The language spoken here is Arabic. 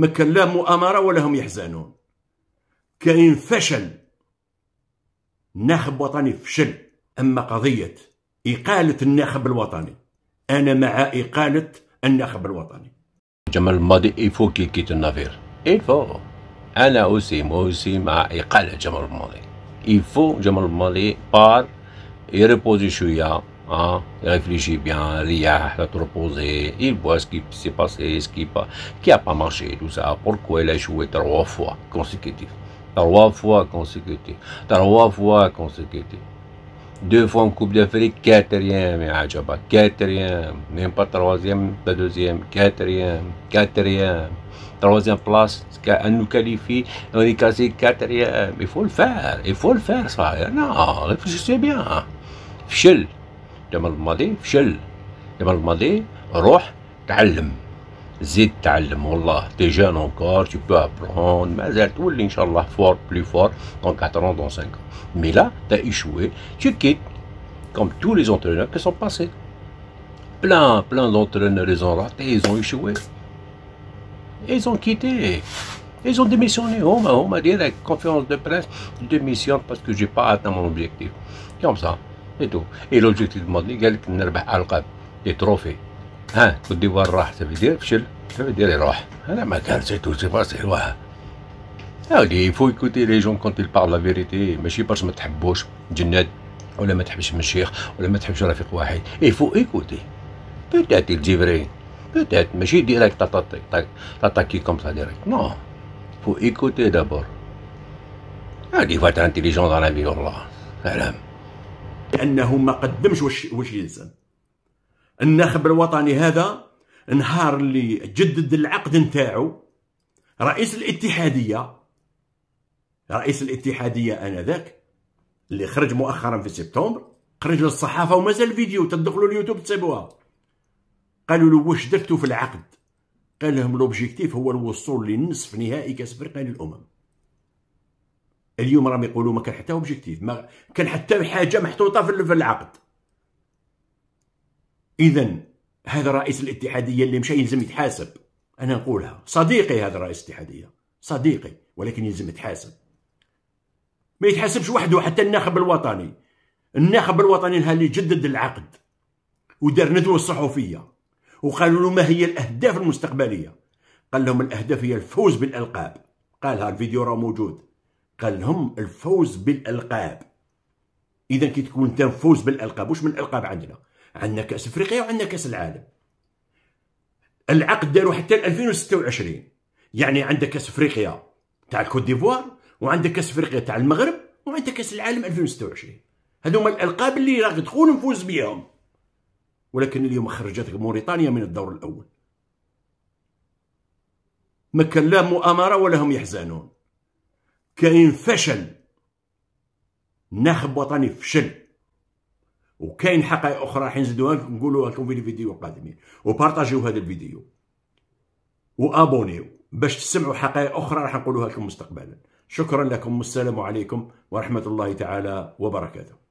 ما كان لا مؤامرة ولا هم يحزنون كاين فشل الناخب الوطني فشل أما قضية إقالة الناخب الوطني أنا مع إقالة الناخب الوطني جمال الماضي إيفو كي كيت النافير إيفو أنا أوسي موسي مع إقالة جمال الماضي إيفو جمال الماضي بار يريبوزي شوية Hein, réfléchit bien, l'IA l'a reposer. il voit ce qui s'est passé, ce qui n'a pas marché, tout ça. Pourquoi il a joué trois fois consécutif Trois fois consécutif. Trois fois consécutif. Deux fois en Coupe d'Afrique, quatrième, Ajaba, ah, quatrième, même pas troisième, pas deuxième, quatrième, quatrième. Troisième place, elle nous qualifie, on est quasi quatrième. Il faut le faire, il faut le faire, ça. Non, réfléchissez bien. chill. Tu es jeune encore, tu peux apprendre Mais tu ان fort plus fort, dans 4 ans dans 5 ans mais là tu as échoué tu quittes comme tous les entraîneurs qui sont passés plein plein d'entraîneurs ils ont raté ils ont échoué ils ont quitté ils ont démissionné on m'a dit la conférence de presse démissionne parce que j'ai pas atteint mon objectif comme ça ايتو اي لوبجيكتيف الماضي قال لك نربح القاب اي تروفي ها كوت وين راح تبي دير فشل تبي دير يروح انا ما كان سي تو سي باسي واه هادي يفو يكوتي لي جون كونت يبار لا فيريتي ماشي باش ما تحبوش جناد ولا ما تحبش من الشيخ ولا ما تحبش رفيق واحد اي فو ايكوتي بوتيت يجي فري ماشي ديريكت تاتاكي تاتاكي كوم سا ديريكت نو فو ايكوتي دابور هادي فات انتيليجون دان لا في والله سلام انه ما قدمش واش واش يلزم الناخب الوطني هذا نهار اللي جدد العقد نتاعو رئيس الاتحاديه رئيس الاتحاديه انذاك اللي خرج مؤخرا في سبتمبر خرج للصحافه ومازال فيديو تدخلوا اليوتيوب تسيبوها قالوا له واش درتو في العقد قال لهم لوبجيكتيف هو الوصول للنصف نهائي كاس افريقيا للامم اليوم راهم يقولوا ما كان حتى اوبجيكتيف ما كان حتى حاجه محطوطه في العقد اذا هذا رئيس الاتحاديه اللي مشى يلزم يتحاسب انا نقولها صديقي هذا رئيس الاتحاديه صديقي ولكن يلزم يتحاسب ما يتحاسبش وحده حتى الناخب الوطني الناخب الوطني ها اللي جدد العقد ودار ندوه صحفيه وقالوا له ما هي الاهداف المستقبليه قال لهم الاهداف هي الفوز بالالقاب قالها الفيديو راه موجود قال لهم الفوز بالالقاب اذا كي تكون انت فوز بالالقاب واش من الالقاب عندنا عندنا كاس افريقيا وعندنا كاس العالم العقد داروا حتى 2026 يعني عندك كاس افريقيا تاع الكوت ديفوار وعندك كاس افريقيا تاع المغرب وعندك كاس العالم 2026 هذوما الالقاب اللي راك تكون نفوز بهم ولكن اليوم خرجتك موريتانيا من الدور الاول ما كان لا مؤامره ولا هم يحزنون كاين فشل ناخب وطني فشل وكاين حقائق اخرى راح نزيدوها نقولوها لكم في الفيديو القادمين وبارطاجيو هذا الفيديو وابونيو باش تسمعوا حقائق اخرى راح نقولوها لكم مستقبلا شكرا لكم والسلام عليكم ورحمه الله تعالى وبركاته